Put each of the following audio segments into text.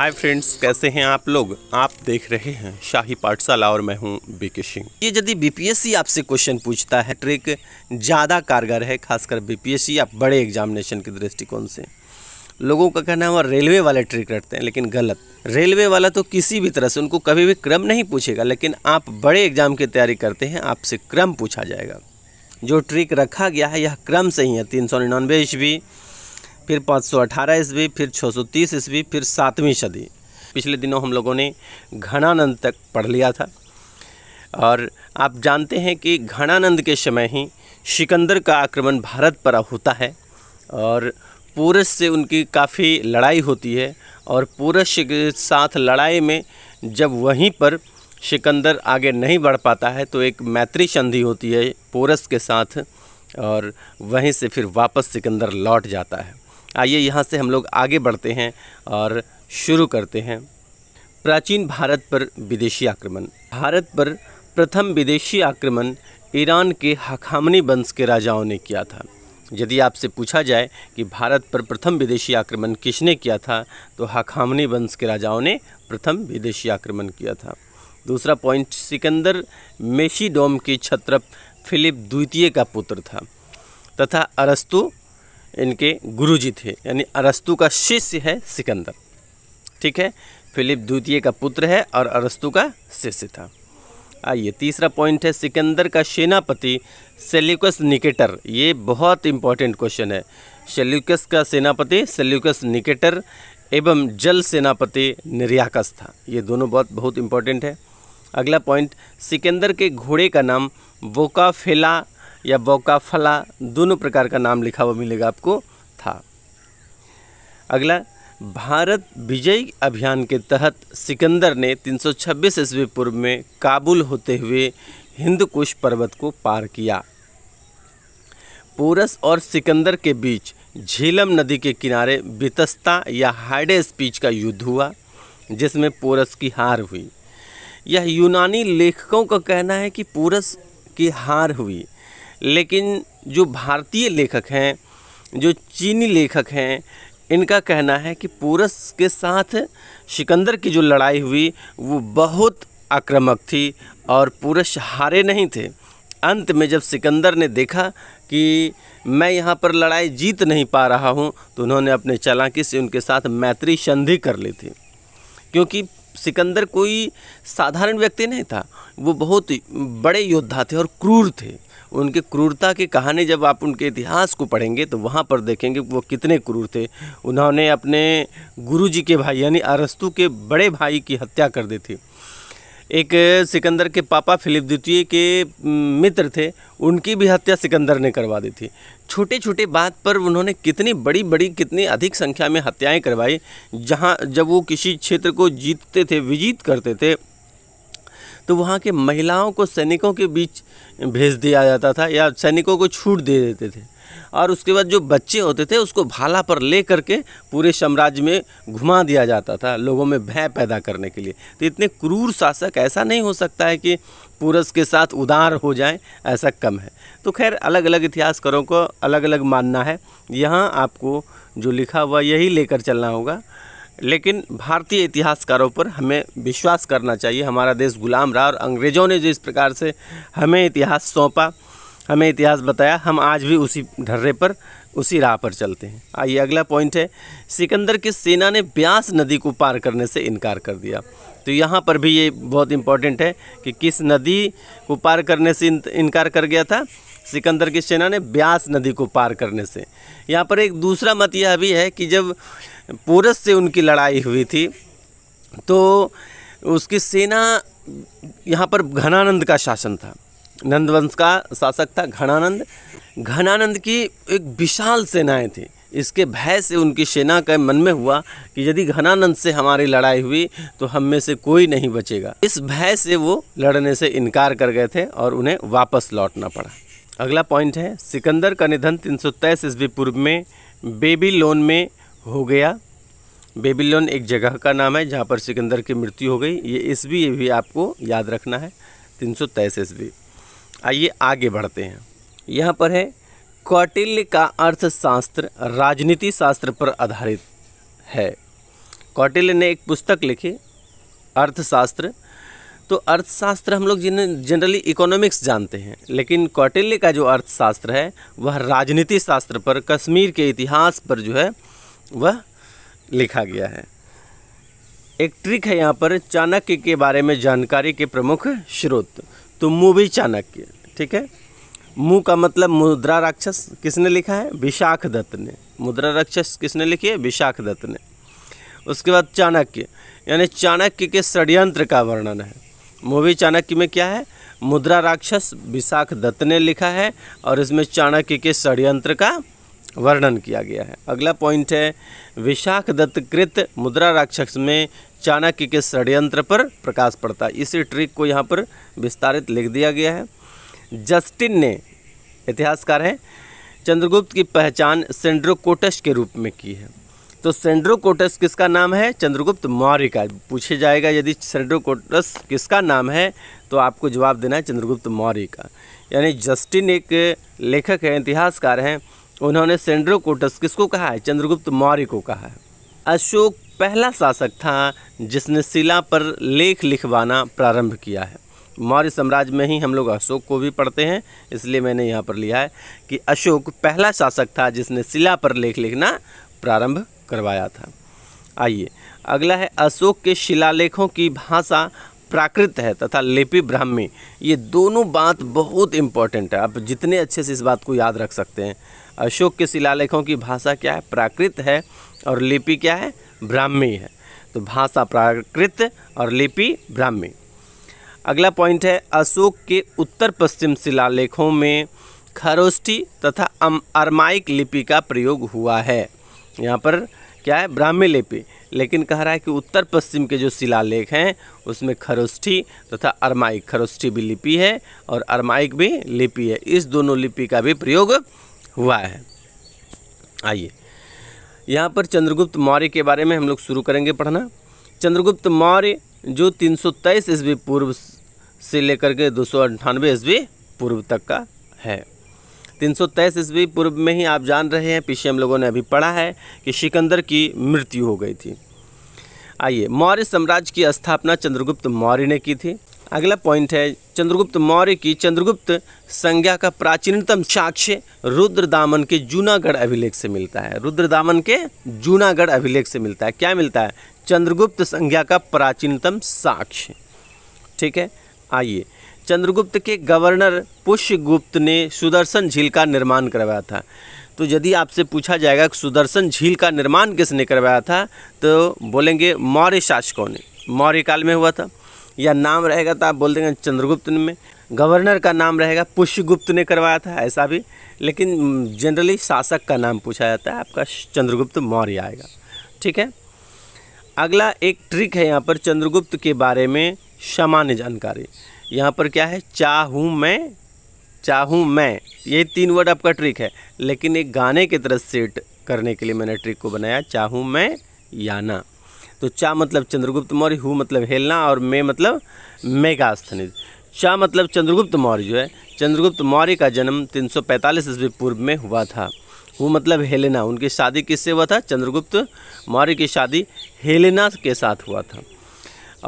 hi friends कैसे हैं आप लोग आप देख रहे हैं शाही पाठशाला और मैं हूं बीके सिंह ये यदि बीपीएससी आपसे क्वेश्चन पूछता है ट्रिक ज़्यादा कारगर है खासकर बीपीएससी या बड़े एग्जामिनेशन के दृष्टिकोण से लोगों का कहना है वह रेलवे वाले ट्रिक रखते हैं लेकिन गलत रेलवे वाला तो किसी भी तरह से उनको कभी भी क्रम नहीं पूछेगा लेकिन आप बड़े एग्जाम की तैयारी करते हैं आपसे क्रम पूछा जाएगा जो ट्रिक रखा गया है यह क्रम से ही है तीन सौ निन्यानवे ईस्वी फिर 518 सौ अठारह ईस्वी फिर 630 सौ तीस ईस्वी फिर सातवीं सदी पिछले दिनों हम लोगों ने घनानंद तक पढ़ लिया था और आप जानते हैं कि घनानंद के समय ही सिकंदर का आक्रमण भारत पर होता है और पूरस से उनकी काफ़ी लड़ाई होती है और पूरस के साथ लड़ाई में जब वहीं पर सिकंदर आगे नहीं बढ़ पाता है तो एक मैत्री संधि होती है पूरस के साथ और वहीं से फिर वापस सिकंदर लौट जाता है आइए यहाँ से हम लोग आगे बढ़ते हैं और शुरू करते हैं प्राचीन भारत पर विदेशी आक्रमण भारत पर प्रथम विदेशी आक्रमण ईरान के हखामनी वंश के राजाओं ने किया था यदि आपसे पूछा जाए कि भारत पर प्रथम विदेशी आक्रमण किसने किया था तो हखामनी वंश के राजाओं ने प्रथम विदेशी आक्रमण किया था दूसरा पॉइंट सिकंदर मेशीडोम के छत्रप फिलिप द्वितीय का पुत्र था तथा अरस्तु इनके गुरुजी थे यानी अरस्तु का शिष्य है सिकंदर ठीक है फिलिप द्वितीय का पुत्र है और अरस्तु का शिष्य था आइए तीसरा पॉइंट है सिकंदर का सेनापति सेल्यूकस निकेटर ये बहुत इंपॉर्टेंट क्वेश्चन है सेल्यूकस का सेनापति सेल्यूकस निकेटर एवं जल सेनापति निर्याकस था ये दोनों बहुत बहुत इंपॉर्टेंट है अगला पॉइंट सिकंदर के घोड़े का नाम वोकाफेला या बौका फला दोनों प्रकार का नाम लिखा हुआ मिलेगा आपको था अगला भारत विजय अभियान के तहत सिकंदर ने 326 ईस्वी पूर्व में काबुल होते हुए हिंदकुश पर्वत को पार किया पोरस और सिकंदर के बीच झीलम नदी के किनारे बितस्ता या हाइडे स्पीच का युद्ध हुआ जिसमें पोरस की हार हुई यह यूनानी लेखकों का कहना है कि पोरस की हार हुई लेकिन जो भारतीय लेखक हैं जो चीनी लेखक हैं इनका कहना है कि पूरस के साथ सिकंदर की जो लड़ाई हुई वो बहुत आक्रामक थी और पूरस हारे नहीं थे अंत में जब सिकंदर ने देखा कि मैं यहाँ पर लड़ाई जीत नहीं पा रहा हूँ तो उन्होंने अपने चालाकी से उनके साथ मैत्री संधि कर ली थी क्योंकि सिकंदर कोई साधारण व्यक्ति नहीं था वो बहुत बड़े योद्धा थे और क्रूर थे उनके क्रूरता की कहानी जब आप उनके इतिहास को पढ़ेंगे तो वहाँ पर देखेंगे वो कितने क्रूर थे उन्होंने अपने गुरु जी के भाई यानी अरस्तु के बड़े भाई की हत्या कर दी थी एक सिकंदर के पापा फिलिप द्वितीय के मित्र थे उनकी भी हत्या सिकंदर ने करवा दी थी छोटे छोटे बात पर उन्होंने कितनी बड़ी बड़ी कितनी अधिक संख्या में हत्याएं करवाई जहां जब वो किसी क्षेत्र को जीतते थे विजीत करते थे तो वहाँ के महिलाओं को सैनिकों के बीच भेज दिया जाता था या सैनिकों को छूट दे देते थे और उसके बाद जो बच्चे होते थे उसको भाला पर ले करके पूरे साम्राज्य में घुमा दिया जाता था लोगों में भय पैदा करने के लिए तो इतने क्रूर शासक ऐसा नहीं हो सकता है कि पुरस के साथ उदार हो जाए ऐसा कम है तो खैर अलग अलग इतिहासकारों को अलग अलग मानना है यहाँ आपको जो लिखा हुआ यही लेकर चलना होगा लेकिन भारतीय इतिहासकारों पर हमें विश्वास करना चाहिए हमारा देश गुलाम रहा और अंग्रेज़ों ने जो इस प्रकार से हमें इतिहास सौंपा हमें इतिहास बताया हम आज भी उसी ढर्रे पर उसी राह पर चलते हैं आइए अगला पॉइंट है सिकंदर की सेना ने ब्यास नदी को पार करने से इनकार कर दिया तो यहाँ पर भी ये बहुत इम्पोर्टेंट है कि किस नदी को पार करने से इनकार कर गया था सिकंदर की सेना ने ब्यास नदी को पार करने से यहाँ पर एक दूसरा मत यह भी है कि जब पोरस से उनकी लड़ाई हुई थी तो उसकी सेना यहाँ पर घनानंद का शासन था नंदवंश का शासक था घनानंद घनानंद की एक विशाल सेनाएं थी इसके भय से उनकी सेना का मन में हुआ कि यदि घनानंद से हमारी लड़ाई हुई तो हम में से कोई नहीं बचेगा इस भय से वो लड़ने से इनकार कर गए थे और उन्हें वापस लौटना पड़ा अगला पॉइंट है सिकंदर का निधन तीन सौ ईस्वी पूर्व में बेबी लोन में हो गया बेबीलोन एक जगह का नाम है जहाँ पर सिकंदर की मृत्यु हो गई ये इस भी आपको याद रखना है तीन सौ तेईस ईस्वी आइए आगे बढ़ते हैं यहाँ पर है कौटिल्य का अर्थशास्त्र राजनीति शास्त्र पर आधारित है कौटिल्य ने एक पुस्तक लिखी अर्थशास्त्र तो अर्थशास्त्र हम लोग जिन्हें जनरली इकोनॉमिक्स जानते हैं लेकिन कौटिल्य का जो अर्थशास्त्र है वह राजनीति शास्त्र पर कश्मीर के इतिहास पर जो है वह लिखा गया है एक ट्रिक है यहाँ पर चाणक्य के बारे में जानकारी के प्रमुख स्रोत तो मु भी चाणक्य ठीक है मुँह का मतलब मुद्रा राक्षस किसने लिखा है विशाख दत्त ने मुद्रा राक्षस किसने लिखी है विशाख दत्त ने उसके बाद चाणक्य यानी चाणक्य के षड्यंत्र का वर्णन है मूवी चाणक्य में क्या है मुद्रा राक्षस विशाख दत्त ने लिखा है और इसमें चाणक्य के षड्यंत्र का वर्णन किया गया है अगला पॉइंट है विशाख दत्तकृत मुद्रा राक्षस में चाणक्य के षड्यंत्र पर प्रकाश पड़ता है इसी ट्रिक को यहाँ पर विस्तारित लिख दिया गया है जस्टिन ने इतिहासकार हैं चंद्रगुप्त की पहचान सेंड्रोकोटस के रूप में की है तो सेंड्रोकोटस किसका नाम है चंद्रगुप्त मौर्य का पूछे जाएगा यदि सेंड्रोकोटस किसका नाम है तो आपको जवाब देना है चंद्रगुप्त मौर्य का यानी जस्टिन एक लेखक हैं इतिहासकार हैं उन्होंने सेंड्रोकोटस किसको कहा है चंद्रगुप्त मौर्य को कहा है अशोक पहला शासक था जिसने शिला पर लेख लिखवाना प्रारंभ किया है मौर्य साम्राज्य में ही हम लोग अशोक को भी पढ़ते हैं इसलिए मैंने यहाँ पर लिया है कि अशोक पहला शासक था जिसने शिला पर लेख लिखना प्रारंभ करवाया था आइए अगला है अशोक के शिलालेखों की भाषा प्राकृत है तथा लिपि ब्राह्मी ये दोनों बात बहुत इम्पॉर्टेंट है आप जितने अच्छे से इस बात को याद रख सकते हैं अशोक के शिलालेखों की भाषा क्या है प्राकृत है और लिपि क्या है ब्राह्मी है तो भाषा प्राकृत और लिपि ब्राह्मी अगला पॉइंट है अशोक के उत्तर पश्चिम शिलालेखों में खरोष्ठी तथा अरमाइक लिपि का प्रयोग हुआ है यहाँ पर क्या है ब्राह्मी लिपि लेकिन कह रहा है कि उत्तर पश्चिम के जो शिलालेख हैं उसमें खरोष्ठी तथा अरमाइक खरोष्ठी भी लिपि है और अरमाइक भी लिपि है इस दोनों लिपि का भी प्रयोग हुआ है आइए यहाँ पर चंद्रगुप्त मौर्य के बारे में हम लोग शुरू करेंगे पढ़ना चंद्रगुप्त मौर्य जो तीन ईस्वी पूर्व से लेकर के दो सौ ईस्वी पूर्व तक का है तीन ईस्वी पूर्व में ही आप जान रहे हैं पीछे हम लोगों ने अभी पढ़ा है कि सिकंदर की मृत्यु हो गई थी आइए मौर्य साम्राज्य की स्थापना चंद्रगुप्त मौर्य ने की थी अगला पॉइंट है चंद्रगुप्त मौर्य की चंद्रगुप्त संज्ञा का प्राचीनतम साक्ष्य रुद्रदामन के जूनागढ़ अभिलेख से मिलता है रुद्रदामन के जूनागढ़ अभिलेख से मिलता है क्या मिलता है चंद्रगुप्त संज्ञा का प्राचीनतम साक्ष्य ठीक है आइए चंद्रगुप्त के गवर्नर पुष्यगुप्त ने सुदर्शन झील का निर्माण करवाया था तो यदि आपसे पूछा जाएगा कि सुदर्शन झील का निर्माण किसने करवाया था तो बोलेंगे मौर्य शासकों ने मौर्य काल में हुआ था या नाम रहेगा तो आप बोल देंगे चंद्रगुप्त में गवर्नर का नाम रहेगा पुष्यगुप्त ने करवाया था ऐसा भी लेकिन जनरली शासक का नाम पूछा जाता है आपका चंद्रगुप्त मौर्य आएगा ठीक है अगला एक ट्रिक है यहाँ पर चंद्रगुप्त के बारे में सामान्य जानकारी यहाँ पर क्या है चाहूँ मैं चाहूँ मैं ये तीन वर्ड आपका ट्रिक है लेकिन एक गाने की तरह सेट करने के लिए मैंने ट्रिक को बनाया चाहूँ मैं या ना तो चा मतलब चंद्रगुप्त मौर्य हु मतलब हेलना और मे मतलब मेगास्थनिज चा मतलब चंद्रगुप्त मौर्य जो है चंद्रगुप्त मौर्य का जन्म 345 ईस्वी पूर्व में हुआ था वो मतलब हेलेना उनकी शादी किससे हुआ था चंद्रगुप्त मौर्य की शादी हेलेना के साथ हुआ था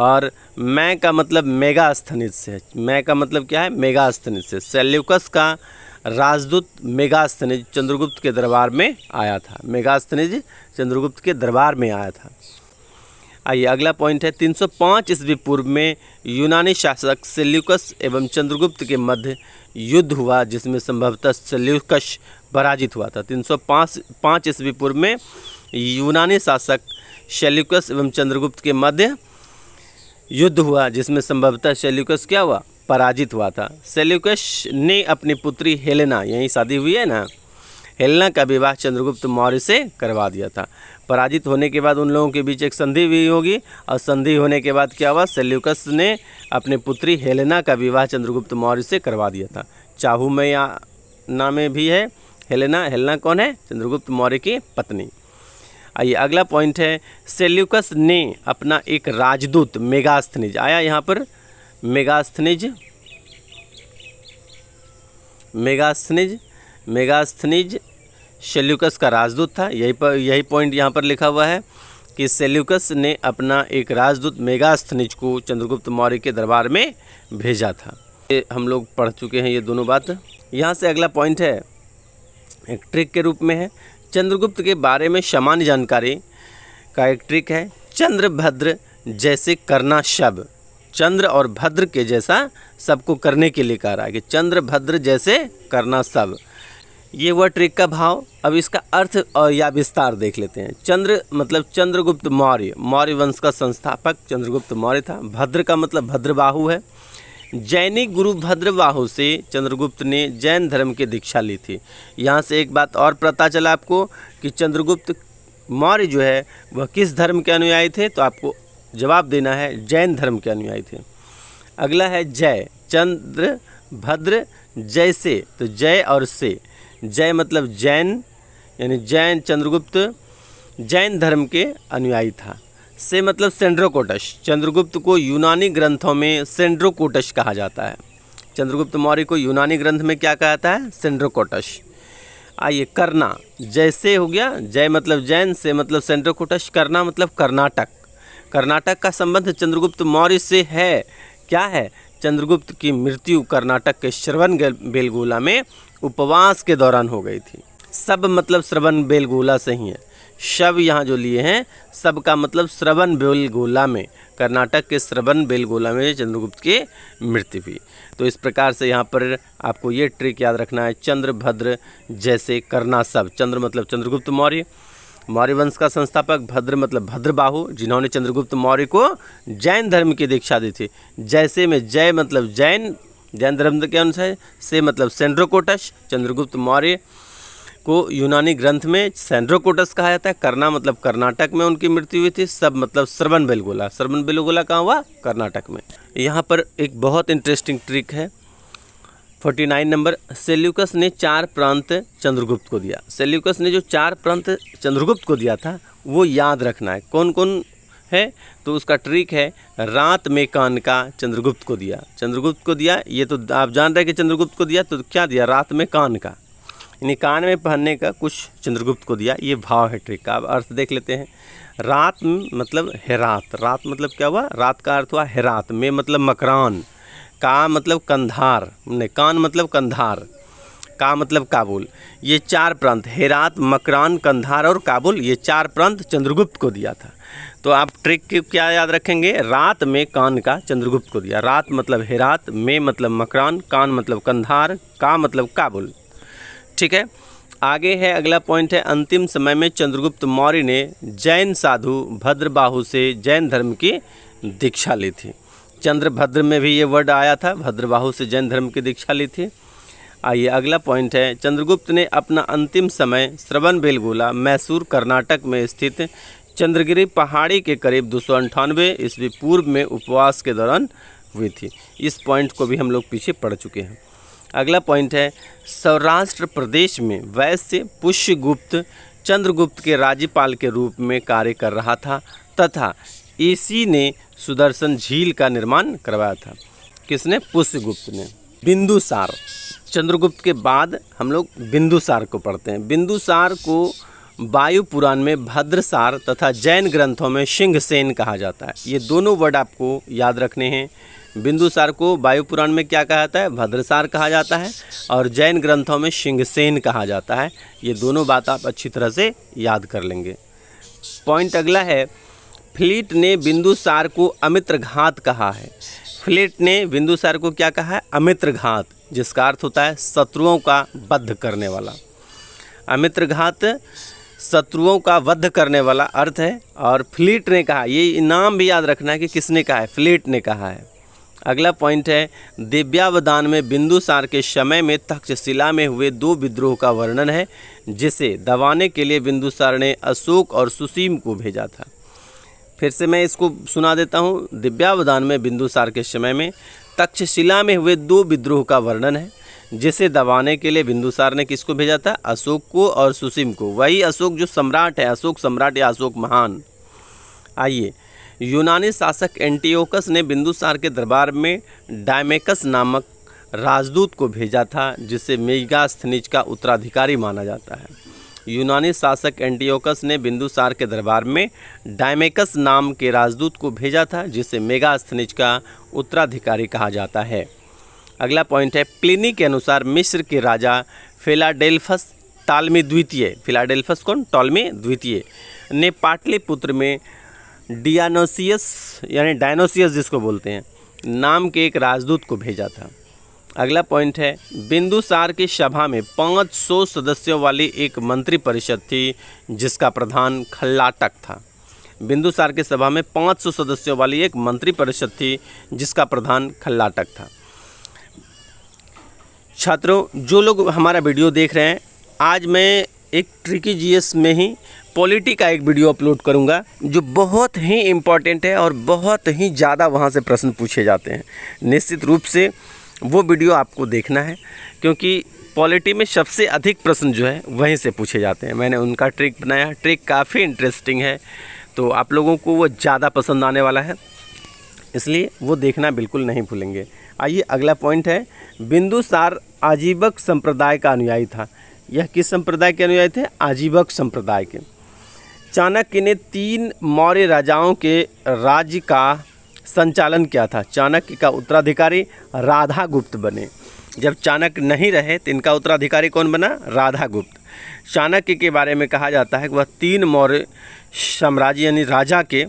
और मैं का मतलब मेगा स्थनित से मैं का मतलब क्या है मेगा स्थनित से सेल्युकस का राजदूत मेगा स्थनिज चंद्रगुप्त के दरबार में आया था मेगा स्थनिज चंद्रगुप्त के दरबार में आया था आइए अगला पॉइंट है 305 ईस्वी पूर्व में यूनानी शासक सेल्यूकस एवं चंद्रगुप्त के मध्य युद्ध हुआ जिसमें संभवतः सेल्यूकस पराजित हुआ था 305 पाँच ईस्वी पूर्व में यूनानी शासक सेल्युकस एवं चंद्रगुप्त के मध्य युद्ध हुआ जिसमें संभवतः सेल्यूकस क्या हुआ पराजित हुआ था सेल्यूकस ने अपनी पुत्री हेलेना यहीं शादी हुई है ना हेलना का विवाह चंद्रगुप्त मौर्य से करवा दिया था पराजित होने के बाद उन लोगों के बीच एक संधि भी होगी और संधि होने के बाद क्या हुआ सेल्यूकस ने अपने पुत्री हेलेना का विवाह चंद्रगुप्त मौर्य से करवा दिया था चाहू में या नामे भी है हेलेना हेलना कौन है चंद्रगुप्त मौर्य की पत्नी आइए अगला पॉइंट है सेल्यूकस ने अपना एक राजदूत मेगास्थनिज आया यहाँ पर मेगास्थनिज मेगास्थनिज मेगास्थनीज सेल्यूकस का राजदूत था यही पर यही पॉइंट यहाँ पर लिखा हुआ है कि सेल्यूकस ने अपना एक राजदूत मेगास्थनीज को चंद्रगुप्त मौर्य के दरबार में भेजा था ये हम लोग पढ़ चुके हैं ये दोनों बात यहाँ से अगला पॉइंट है एक ट्रिक के रूप में है चंद्रगुप्त के बारे में सामान्य जानकारी का एक ट्रिक है चंद्रभद्र जैसे करना शब चंद्र और भद्र के जैसा सबको करने के लिए कह रहा है कि चंद्रभद्र जैसे करना सब ये हुआ ट्रिक का भाव अब इसका अर्थ और या विस्तार देख लेते हैं चंद्र मतलब चंद्रगुप्त मौर्य मौर्य वंश का संस्थापक चंद्रगुप्त मौर्य था भद्र का मतलब भद्रबाहु है जैनिक गुरु भद्रबाहु से चंद्रगुप्त ने जैन धर्म की दीक्षा ली थी यहाँ से एक बात और पता चला आपको कि चंद्रगुप्त मौर्य जो है वह किस धर्म के अनुयायी थे तो आपको जवाब देना है जैन धर्म के अनुयायी थे अगला है जय चंद्र भद्र जय से तो जय और से जय मतलब जैन यानी जैन चंद्रगुप्त जैन धर्म के अनुयायी था से मतलब सेंड्रोकोटस चंद्रगुप्त को यूनानी ग्रंथों में सेंड्रोकोटस कहा जाता है चंद्रगुप्त मौर्य को यूनानी ग्रंथ में क्या कहा जाता है सेंड्रोकोटस आइए करना जैसे हो गया जय मतलब जैन से मतलब सेंड्रोकोटस करना मतलब कर्नाटक कर्नाटक का संबंध चंद्रगुप्त मौर्य से है क्या है चंद्रगुप्त की मृत्यु कर्नाटक के श्रवण बेलगोला में उपवास के दौरान हो गई थी सब मतलब श्रवण बेलगोला से ही है शब यहाँ जो लिए हैं सब का मतलब श्रवण बेलगोला में कर्नाटक के श्रवण बेलगोला में चंद्रगुप्त की मृत्यु हुई तो इस प्रकार से यहाँ पर आपको ये ट्रिक याद रखना है चंद्रभद्र जैसे करना सब चंद्र मतलब चंद्रगुप्त मौर्य मौर्य वंश का संस्थापक भद्र मतलब भद्रबाहु जिन्होंने चंद्रगुप्त मौर्य को जैन धर्म की दीक्षा दी थी जैसे में जय मतलब जैन जैन धर्म के अनुसार से मतलब सेंड्रोकोटस चंद्रगुप्त मौर्य को यूनानी ग्रंथ में सेंड्रोकोटस कहा जाता है करना मतलब कर्नाटक में उनकी मृत्यु हुई थी सब मतलब श्रवण बेलगोला श्रवण बेलगोला कहाँ हुआ कर्नाटक में यहाँ पर एक बहुत इंटरेस्टिंग ट्रिक है फोर्टी नाइन नंबर सेल्यूकस ने चार प्रांत चंद्रगुप्त को दिया सेल्यूकस ने जो चार प्रांत चंद्रगुप्त को दिया था वो याद रखना है कौन कौन है तो उसका ट्रिक है रात में कान का चंद्रगुप्त को दिया चंद्रगुप्त को दिया ये तो आप जान रहे कि चंद्रगुप्त को दिया तो क्या दिया रात में कान का यानी कान में पहनने का कुछ चंद्रगुप्त को दिया ये भाव है ट्रिक का अब अर्थ देख लेते हैं रात मतलब हेरात रात मतलब क्या हुआ रात का अर्थ हुआ हेरात में मतलब मकरान का मतलब कंधार नहीं कान मतलब कंधार का मतलब काबुल ये चार प्रांत हेरात मकरान कंधार और काबुल ये चार प्रांत चंद्रगुप्त को दिया था तो आप ट्रिक क्या याद रखेंगे रात में कान का चंद्रगुप्त को दिया रात मतलब हेरात में मतलब मकरान कान मतलब कंधार का मतलब काबुल ठीक है आगे है अगला पॉइंट है अंतिम समय में चंद्रगुप्त मौर्य ने जैन साधु भद्रबाहु से जैन धर्म की दीक्षा ली थी चंद्रभद्र में भी ये वर्ड आया था भद्रबाहु से जैन धर्म की दीक्षा ली थी आइए अगला पॉइंट है चंद्रगुप्त ने अपना अंतिम समय श्रवण बेलगोला मैसूर कर्नाटक में स्थित चंद्रगिरी पहाड़ी के करीब दो सौ अंठानवे ईस्वी पूर्व में उपवास के दौरान हुई थी इस पॉइंट को भी हम लोग पीछे पड़ चुके हैं अगला पॉइंट है सौराष्ट्र प्रदेश में वैश्य पुष्यगुप्त चंद्रगुप्त के राज्यपाल के रूप में कार्य कर रहा था तथा इसी ने सुदर्शन झील का निर्माण करवाया था किसने पुष्यगुप्त ने बिंदुसार चंद्रगुप्त के बाद हम लोग बिंदुसार को पढ़ते हैं बिंदुसार को वायु पुराण में भद्रसार तथा जैन ग्रंथों में सिंहसेन कहा जाता है ये दोनों वर्ड आपको याद रखने हैं बिंदुसार को वायु पुराण में क्या कहा जाता है भद्रसार कहा जाता है और जैन ग्रंथों में सिंहसेन कहा जाता है ये दोनों बात आप अच्छी तरह से याद कर लेंगे पॉइंट अगला है फ्लीट ने बिंदुसार को अमित्र घात कहा है फ्लीट ने बिंदुसार को क्या कहा है अमित्र घात जिसका अर्थ होता है शत्रुओं का बद्ध करने वाला अमित्रघात शत्रुओं का वध करने वाला अर्थ है और फ्लीट ने कहा ये नाम भी याद रखना है कि किसने कहा है फ्लीट ने कहा है अगला पॉइंट है दिव्यावदान में बिंदुसार के समय में तक्षशिला में हुए दो विद्रोह का वर्णन है जिसे दबाने के लिए बिंदुसार ने अशोक और सुसीम को भेजा था फिर से मैं इसको सुना देता हूँ दिव्यावदान में बिंदुसार के समय में तक्षशिला में हुए दो विद्रोह का वर्णन है जिसे दबाने के लिए बिंदुसार ने किसको भेजा था अशोक को और सुसीम को वही अशोक जो सम्राट है अशोक सम्राट या अशोक महान आइए यूनानी शासक एंटीओकस ने बिंदुसार के दरबार में डायमेकस नामक राजदूत को भेजा था जिसे मेगास्थनिज का उत्तराधिकारी माना जाता है यूनानी शासक एंटीओकस ने बिंदुसार के दरबार में डायमेकस नाम के राजदूत को भेजा था जिसे मेगास्थनिज का उत्तराधिकारी कहा जाता है अगला पॉइंट है प्लिनी के अनुसार मिस्र के राजा फिलाडेल्फस तालमी द्वितीय फिलाडेल्फस कौन टॉलमी द्वितीय ने पाटलिपुत्र में डियानोसियस यानी डायनोसियस जिसको बोलते हैं नाम के एक राजदूत को भेजा था अगला पॉइंट है बिंदुसार की सभा में 500 सदस्यों वाली एक मंत्रिपरिषद थी जिसका प्रधान खल्लाटक था बिंदुसार की सभा में 500 सदस्यों वाली एक मंत्रिपरिषद थी जिसका प्रधान खल्लाटक था छात्रों जो लोग हमारा वीडियो देख रहे हैं आज मैं एक ट्रिकी जीएस में ही पॉलिटी का एक वीडियो अपलोड करूंगा जो बहुत ही इम्पॉर्टेंट है और बहुत ही ज़्यादा वहाँ से प्रश्न पूछे जाते हैं निश्चित रूप से वो वीडियो आपको देखना है क्योंकि पॉलिटी में सबसे अधिक प्रश्न जो है वहीं से पूछे जाते हैं मैंने उनका ट्रिक बनाया ट्रिक काफ़ी इंटरेस्टिंग है तो आप लोगों को वो ज़्यादा पसंद आने वाला है इसलिए वो देखना बिल्कुल नहीं भूलेंगे आइए अगला पॉइंट है बिंदुसार आजीवक संप्रदाय का अनुयायी था यह किस संप्रदाय के अनुयायी थे आजीवक संप्रदाय के चाणक्य ने तीन मौर्य राजाओं के राज्य का संचालन किया था चाणक्य का उत्तराधिकारी राधा गुप्त बने जब चाणक्य नहीं रहे तो इनका उत्तराधिकारी कौन बना राधा गुप्त चाणक्य के बारे में कहा जाता है कि वह तीन मौर्य साम्राज्य यानी राजा के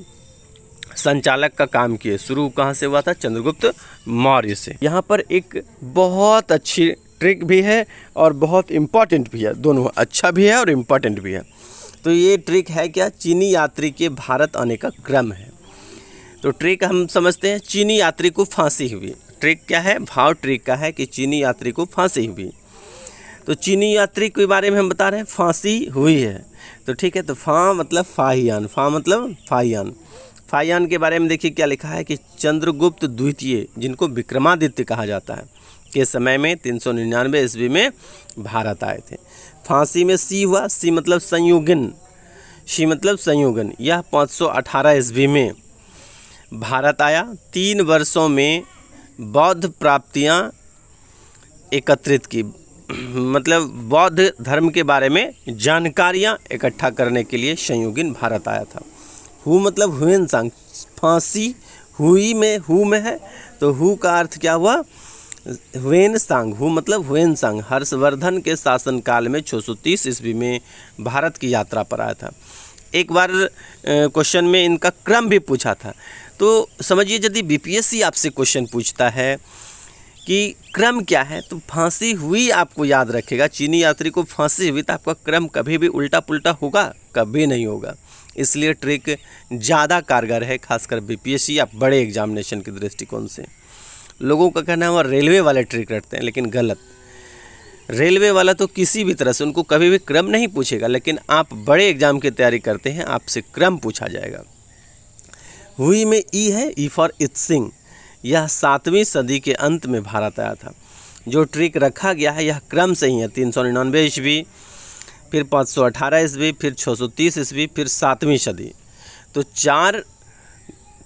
संचालक का काम किए शुरू कहाँ से हुआ था चंद्रगुप्त मौर्य से यहाँ पर एक बहुत अच्छी ट्रिक भी है और बहुत इम्पॉर्टेंट भी है दोनों अच्छा भी है और इम्पॉर्टेंट भी है तो ये ट्रिक है क्या चीनी यात्री के भारत आने का क्रम है तो ट्रिक हम समझते हैं चीनी यात्री को फांसी हुई ट्रिक क्या है भाव ट्रिक का है कि चीनी यात्री को फांसी हुई तो चीनी यात्री के बारे में हम बता रहे हैं फांसी हुई है तो ठीक है तो फा मतलब फाहियान फा मतलब फाहियान फाइयान के बारे में देखिए क्या लिखा है कि चंद्रगुप्त द्वितीय जिनको विक्रमादित्य कहा जाता है के समय में तीन सौ निन्यानवे ईस्वी में भारत आए थे फांसी में सी हुआ सी मतलब संयुगिन सी मतलब संयुगिन यह पाँच सौ अठारह ईस्वी में भारत आया तीन वर्षों में बौद्ध प्राप्तियां एकत्रित की मतलब बौद्ध धर्म के बारे में जानकारियां इकट्ठा करने के लिए संयुगिन भारत आया था हु मतलब हुएन सांग फांसी हुई में हु में है तो हु का अर्थ क्या हुआ हुएन सांग हु मतलब हुएन सांग हर्षवर्धन के शासनकाल में छः सौ तीस ईस्वी में भारत की यात्रा पर आया था एक बार क्वेश्चन में इनका क्रम भी पूछा था तो समझिए यदि बीपीएससी आपसे क्वेश्चन पूछता है कि क्रम क्या है तो फांसी हुई आपको याद रखेगा चीनी यात्री को फांसी हुई तो आपका क्रम कभी भी उल्टा पुल्टा होगा कभी नहीं होगा इसलिए ट्रिक ज़्यादा कारगर है खासकर बीपीएससी या बड़े एग्जामिनेशन के दृष्टिकोण से लोगों का कहना है वह रेलवे वाले ट्रिक रटते हैं लेकिन गलत रेलवे वाला तो किसी भी तरह से उनको कभी भी क्रम नहीं पूछेगा लेकिन आप बड़े एग्जाम की तैयारी करते हैं आपसे क्रम पूछा जाएगा हुई में ई e है ई फॉर इत्सिंग यह सातवीं सदी के अंत में भारत आया था जो ट्रिक रखा गया है यह क्रम से ही है तीन सौ निन्यानवे ईस्वी फिर 518 सौ अठारह ईस्वी फिर 630 ईस्वी फिर सातवीं सदी तो चार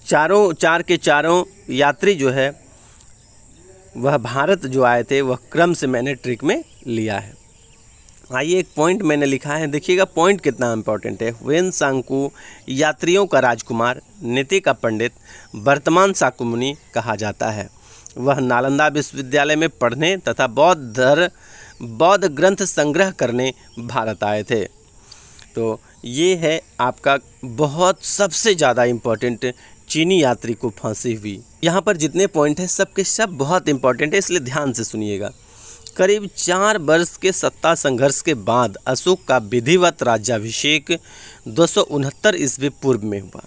चारों चार के चारों यात्री जो है वह भारत जो आए थे वह क्रम से मैंने ट्रिक में लिया है आइए एक पॉइंट मैंने लिखा है देखिएगा पॉइंट कितना इम्पोर्टेंट है वेन सांकु यात्रियों का राजकुमार नीति का पंडित वर्तमान साकुमुनि कहा जाता है वह नालंदा विश्वविद्यालय में पढ़ने तथा बौद्ध धर्म बौद्ध ग्रंथ संग्रह करने भारत आए थे तो ये है आपका बहुत सबसे ज़्यादा इम्पोर्टेंट चीनी यात्री को फांसी हुई यहाँ पर जितने पॉइंट हैं सबके सब बहुत इम्पोर्टेंट है इसलिए ध्यान से सुनिएगा करीब चार वर्ष के सत्ता संघर्ष के बाद अशोक का विधिवत राज्याभिषेक दो सौ ईस्वी पूर्व में हुआ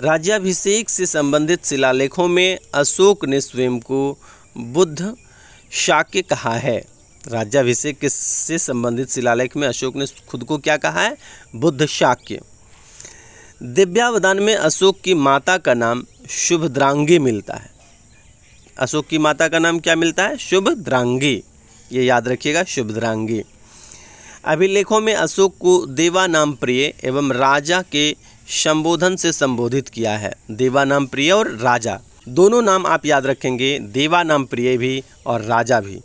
राज्याभिषेक से संबंधित शिलालेखों में अशोक ने स्वयं को बुद्ध शाक्य कहा है राज्याभिषेक के से संबंधित शिलालेख में अशोक ने खुद को क्या कहा है बुद्ध शाक्य दिव्यावदान में अशोक की माता का नाम शुभद्रांगी मिलता है अशोक की माता का नाम क्या मिलता है शुभद्रांगी ये याद रखिएगा शुभद्रांगी अभिलेखों में अशोक को देवा नाम प्रिय एवं राजा के संबोधन से संबोधित किया है देवा नाम प्रिय और राजा दोनों नाम आप याद रखेंगे देवा नाम प्रिय भी और राजा भी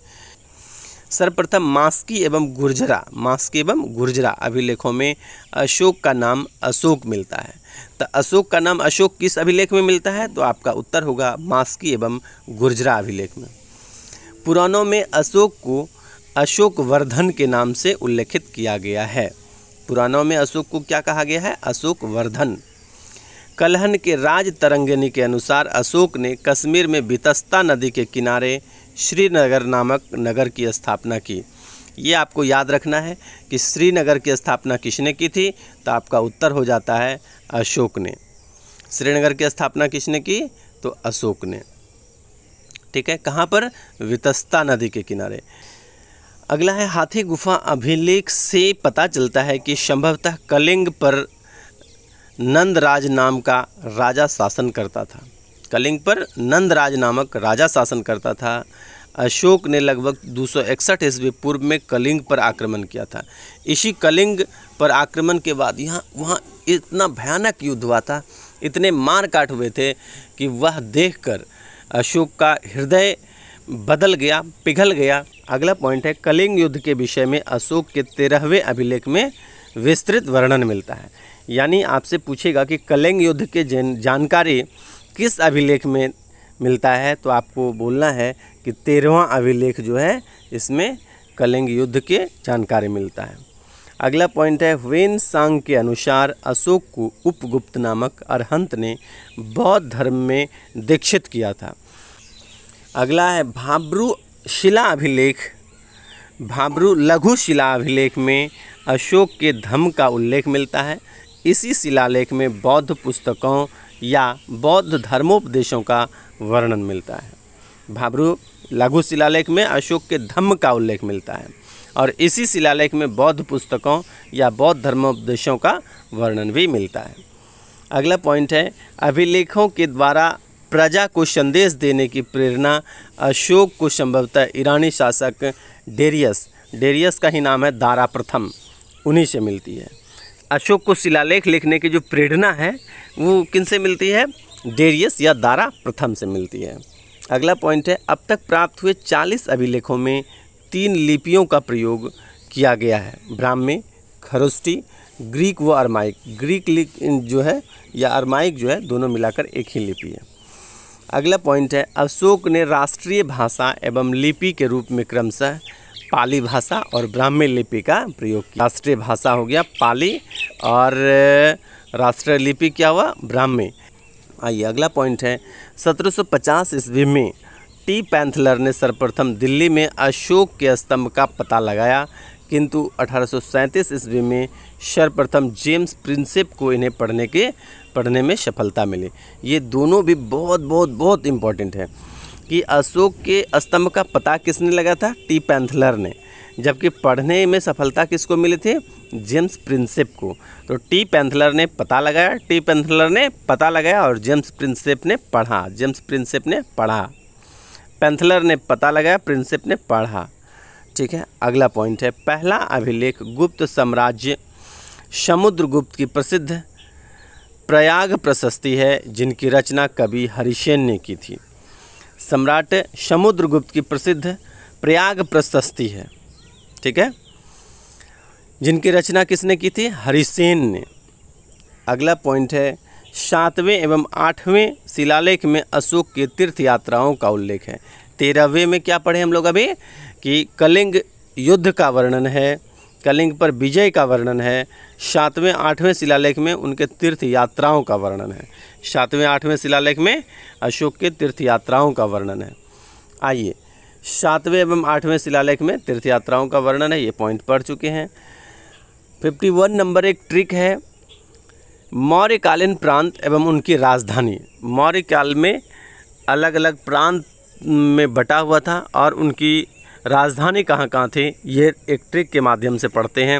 सर्वप्रथम मास्की एवं गुर्जरा मास्की एवं गुर्जरा अभिलेखों में अशोक का नाम अशोक मिलता है तो अशोक का नाम अशोक किस अभिलेख में मिलता है तो आपका उत्तर होगा मास्की एवं गुर्जरा अभिलेख में पुराणों में अशोक को अशोकवर्धन के नाम से उल्लेखित किया गया है पुराणों में अशोक को क्या कहा गया है अशोकवर्धन कलहन के राज तरंगिनी के अनुसार अशोक ने कश्मीर में बितस्ता नदी के किनारे श्रीनगर नामक नगर की स्थापना की ये आपको याद रखना है कि श्रीनगर की स्थापना किसने की थी तो आपका उत्तर हो जाता है अशोक ने श्रीनगर की स्थापना किसने की तो अशोक ने ठीक है कहाँ पर वितस्ता नदी के किनारे अगला है हाथी गुफा अभिलेख से पता चलता है कि संभवतः कलिंग पर नंदराज नाम का राजा शासन करता था कलिंग पर नंदराज नामक राजा शासन करता था अशोक ने लगभग दो सौ इकसठ ईस्वी पूर्व में कलिंग पर आक्रमण किया था इसी कलिंग पर आक्रमण के बाद यहाँ वहाँ इतना भयानक युद्ध हुआ था इतने मार काट हुए थे कि वह देखकर अशोक का हृदय बदल गया पिघल गया अगला पॉइंट है कलिंग युद्ध के विषय में अशोक के तेरहवें अभिलेख में विस्तृत वर्णन मिलता है यानी आपसे पूछेगा कि कलिंग युद्ध के जानकारी किस अभिलेख में मिलता है तो आपको बोलना है कि तेरहवा अभिलेख जो है इसमें कलिंग युद्ध के जानकारी मिलता है अगला पॉइंट है वेन सांग के अनुसार अशोक को उपगुप्त नामक अरहंत ने बौद्ध धर्म में दीक्षित किया था अगला है भाब्रू शिला अभिलेख भाब्रू लघु शिला अभिलेख में अशोक के धम्म का उल्लेख मिलता है इसी शिलालेख में बौद्ध पुस्तकों या बौद्ध धर्मोपदेशों का वर्णन मिलता है भाबरू लघु शिलालेख में अशोक के धम्म का उल्लेख मिलता है और इसी शिलालेख में बौद्ध पुस्तकों या बौद्ध धर्मोपदेशों का वर्णन भी मिलता है अगला पॉइंट है अभिलेखों के द्वारा प्रजा को संदेश देने की प्रेरणा अशोक को संभवतः ईरानी शासक डेरियस डेरियस का ही नाम है दारा प्रथम उन्हीं से मिलती है अशोक को शिलालेख लिखने की जो प्रेरणा है वो किन से मिलती है डेरियस या दारा प्रथम से मिलती है अगला पॉइंट है अब तक प्राप्त हुए 40 अभिलेखों में तीन लिपियों का प्रयोग किया गया है ब्राह्मी खरोस्टी ग्रीक व अरमाइक ग्रीक जो है या अरमाइक जो है दोनों मिलाकर एक ही लिपि है अगला पॉइंट है अशोक ने राष्ट्रीय भाषा एवं लिपि के रूप में क्रमशः पाली भाषा और ब्राह्मी लिपि का प्रयोग किया राष्ट्रीय भाषा हो गया पाली और राष्ट्रीय लिपि क्या हुआ ब्राह्मी आइए अगला पॉइंट है 1750 ईस्वी में टी पैंथलर ने सर्वप्रथम दिल्ली में अशोक के स्तंभ का पता लगाया किंतु अठारह ईस्वी में सर्वप्रथम जेम्स प्रिंसेप को इन्हें पढ़ने के पढ़ने में सफलता मिली ये दोनों भी बहुत बहुत बहुत इम्पॉर्टेंट हैं कि अशोक के स्तंभ का पता किसने लगा था टी पैंथलर ने जबकि पढ़ने में सफलता किसको मिली थी जेम्स प्रिंसेप को तो टी पैंथलर ने पता लगाया टी पैंथलर ने पता लगाया और जेम्स प्रिंसेप ने पढ़ा जेम्स प्रिंसेप ने पढ़ा पैंथलर ने पता लगाया प्रिंसेप ने पढ़ा ठीक है अगला पॉइंट है पहला अभिलेख गुप्त साम्राज्य समुद्रगुप्त की प्रसिद्ध प्रयाग प्रशस्ति है जिनकी रचना कवि हरिशेन ने की थी सम्राट समुद्रगुप्त की प्रसिद्ध प्रयाग प्रशस्ति है ठीक है जिनकी रचना किसने की थी हरिसेन ने अगला पॉइंट है सातवें एवं आठवें शिलालेख में अशोक की तीर्थ यात्राओं का उल्लेख है तेरहवें में क्या पढ़े हम लोग अभी कि कलिंग युद्ध का वर्णन है कलिंग पर विजय का वर्णन है सातवें आठवें शिलालेख में उनके तीर्थ यात्राओं का वर्णन है सातवें आठवें शिलालेख में अशोक के तीर्थ यात्राओं का वर्णन है आइए सातवें एवं आठवें शिलालेख में तीर्थ यात्राओं का वर्णन है ये पॉइंट पढ़ चुके हैं फिफ्टी वन नंबर एक ट्रिक है मौर्यकालीन प्रांत एवं उनकी राजधानी मौर्य काल में अलग अलग प्रांत में बटा हुआ था और उनकी राजधानी कहाँ कहाँ थी ये एक ट्रिक के माध्यम से पढ़ते हैं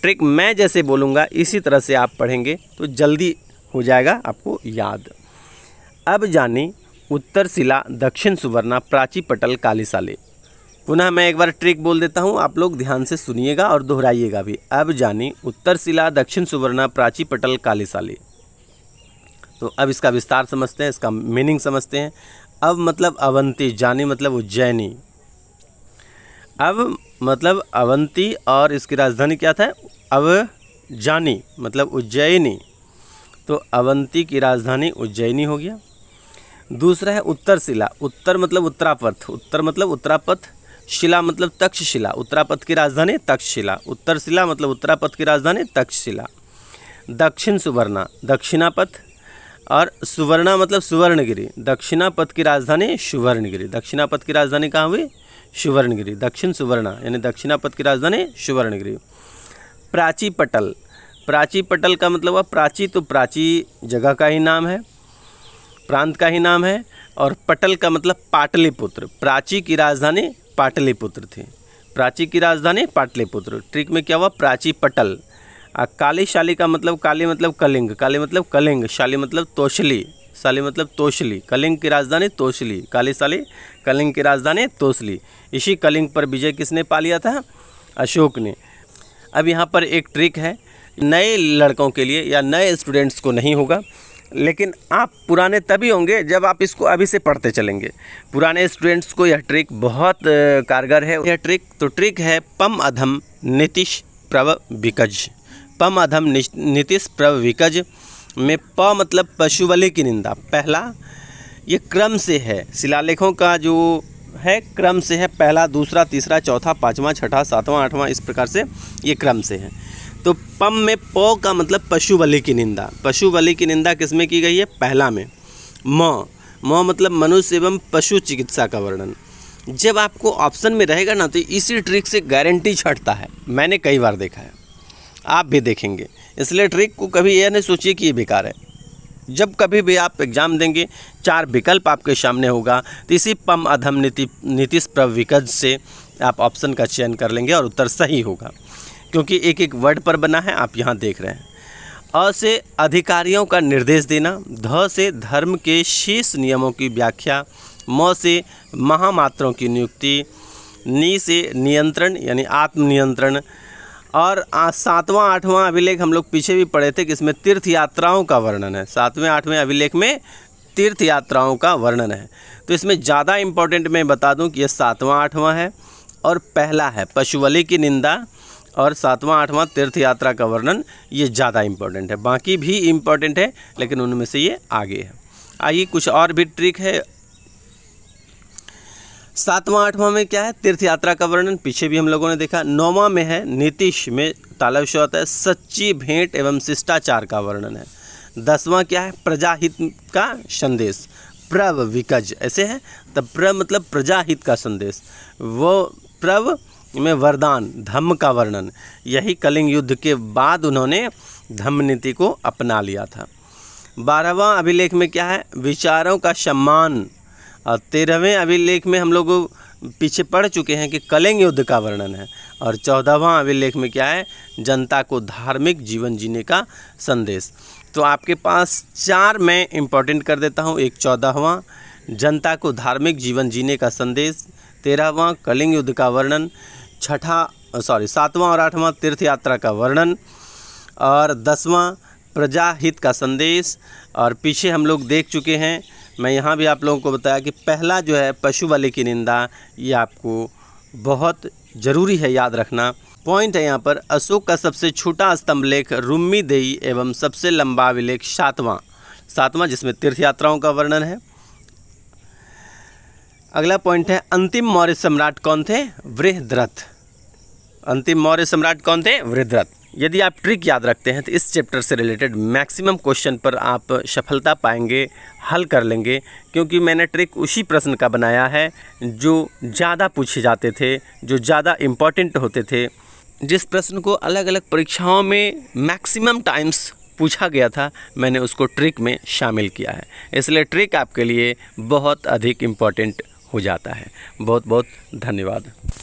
ट्रिक मैं जैसे बोलूँगा इसी तरह से आप पढ़ेंगे तो जल्दी हो जाएगा आपको याद अब जानी उत्तर शिला दक्षिण सुवर्णा प्राची पटल कालीसाले पुनः मैं एक बार ट्रिक बोल देता हूँ आप लोग ध्यान से सुनिएगा और दोहराइएगा भी अब जानी उत्तर शिला दक्षिण सुवर्णा प्राची पटल कालीसाले तो अब इसका विस्तार समझते हैं इसका मीनिंग समझते हैं अब मतलब अवंती जानी मतलब उज्जैनी अब मतलब अवंती और इसकी राजधानी क्या था अब जानी मतलब उज्जैनी तो अवंती की राजधानी उज्जैनी हो गया दूसरा है उत्तर शिला उत्तर मतलब उत्तरापथ उत्तर मतलब उत्तरापथ शिला मतलब तक्षशिला उत्तरापथ की राजधानी तक्षशिला उत्तर शिला मतलब उत्तरापथ की राजधानी तक्षशिला दक्षिण सुवर्णा दक्षिणापथ और सुवर्णा मतलब सुवर्णगिरी दक्षिणापथ की राजधानी सुवर्णगिरी दक्षिणापथ की राजधानी कहाँ हुई सुवर्णगिरी दक्षिण सुवर्णा यानी दक्षिणापथ की राजधानी सुवर्णगिरी प्राची पटल प्राची पटल का मतलब हुआ प्राची तो प्राची जगह का ही नाम है प्रांत का ही नाम है और पटल का मतलब पाटलिपुत्र प्राची की राजधानी पाटलिपुत्र थी प्राची की राजधानी पाटलिपुत्र ट्रिक में क्या हुआ प्राची पटल आ काली शाली का मतलब काली मतलब कलिंग काली मतलब कलिंग शाली मतलब तोशली साली मतलब तोशली कलिंग की राजधानी तोशली काली साली कलिंग की राजधानी तोशली इसी कलिंग पर विजय किसने पा लिया था अशोक ने अब यहाँ पर एक ट्रिक है नए लड़कों के लिए या नए स्टूडेंट्स को नहीं होगा लेकिन आप पुराने तभी होंगे जब आप इसको अभी से पढ़ते चलेंगे पुराने स्टूडेंट्स को यह ट्रिक बहुत कारगर है यह ट्रिक तो ट्रिक है पम अधम नीतिश प्रव विकज पम अधम नीतिश प्रव विकज में प मतलब पशु बले की निंदा पहला ये क्रम से है शिलालेखों का जो है क्रम से है पहला दूसरा तीसरा चौथा पाँचवा छठा सातवां आठवां इस प्रकार से ये क्रम से है तो पम में प का मतलब पशु बलि की निंदा पशु बलि की निंदा किस में की गई है पहला में म म मतलब मनुष्य एवं पशु चिकित्सा का वर्णन जब आपको ऑप्शन में रहेगा ना तो इसी ट्रिक से गारंटी छटता है मैंने कई बार देखा है आप भी देखेंगे इसलिए ट्रिक को कभी यह नहीं सोचिए कि ये बेकार है जब कभी भी आप एग्ज़ाम देंगे चार विकल्प आपके सामने होगा तो इसी पम अधम नीति नीतीश प्रविकज से आप ऑप्शन का चयन कर लेंगे और उत्तर सही होगा क्योंकि एक एक वर्ड पर बना है आप यहाँ देख रहे हैं अ से अधिकारियों का निर्देश देना ध से धर्म के शीर्ष नियमों की व्याख्या म से महामात्रों की नियुक्ति नी से नियंत्रण यानी आत्मनियंत्रण और सातवां आठवां अभिलेख हम लोग पीछे भी पढ़े थे कि इसमें तीर्थ यात्राओं का वर्णन है सातवें आठवें अभिलेख में तीर्थ यात्राओं का वर्णन है तो इसमें ज़्यादा इम्पोर्टेंट मैं बता दूं कि यह सातवां आठवां है और पहला है पशुवली की निंदा और सातवां आठवां तीर्थ यात्रा का वर्णन ये ज़्यादा इम्पोर्टेंट है बाकी भी इम्पोर्टेंट है लेकिन उनमें से ये आगे है आइए कुछ और भी ट्रिक है सातवां आठवां में क्या है तीर्थ यात्रा का वर्णन पीछे भी हम लोगों ने देखा नौवां में है नीतिश में ताला विषय होता है सच्ची भेंट एवं शिष्टाचार का वर्णन है दसवां क्या है प्रजाहित का संदेश प्रव विकज ऐसे है तब प्र मतलब प्रजाहित का संदेश वो प्रव में वरदान धम्म का वर्णन यही कलिंग युद्ध के बाद उन्होंने धम्म नीति को अपना लिया था बारहवां अभिलेख में क्या है विचारों का सम्मान और तेरहवें अभिलेख में हम लोग पीछे पढ़ चुके हैं कि कलिंग युद्ध का वर्णन है और चौदहवा अभिलेख में क्या है जनता को धार्मिक जीवन जीने का संदेश तो आपके पास चार मैं इम्पोर्टेंट कर देता हूँ एक चौदहवां जनता को धार्मिक जीवन जीने का संदेश तेरहवाँ कलिंग युद्ध का वर्णन छठा सॉरी सातवां और आठवां तीर्थ यात्रा का वर्णन और दसवां प्रजा हित का संदेश और पीछे हम लोग देख चुके हैं मैं यहाँ भी आप लोगों को बताया कि पहला जो है पशु वाले की निंदा ये आपको बहुत ज़रूरी है याद रखना पॉइंट है यहाँ पर अशोक का सबसे छोटा स्तंभ लेख रुम्मी देई एवं सबसे लंबा अभिलेख सातवां सातवां जिसमें तीर्थ यात्राओं का वर्णन है अगला पॉइंट है अंतिम मौर्य सम्राट कौन थे वृहद्रथ अंतिम मौर्य सम्राट कौन थे वृहद्रथ यदि आप ट्रिक याद रखते हैं तो इस चैप्टर से रिलेटेड मैक्सिमम क्वेश्चन पर आप सफलता पाएंगे हल कर लेंगे क्योंकि मैंने ट्रिक उसी प्रश्न का बनाया है जो ज़्यादा पूछे जाते थे जो ज़्यादा इम्पॉर्टेंट होते थे जिस प्रश्न को अलग अलग परीक्षाओं में मैक्सिमम टाइम्स पूछा गया था मैंने उसको ट्रिक में शामिल किया है इसलिए ट्रिक आपके लिए बहुत अधिक इम्पॉर्टेंट हो जाता है बहुत बहुत धन्यवाद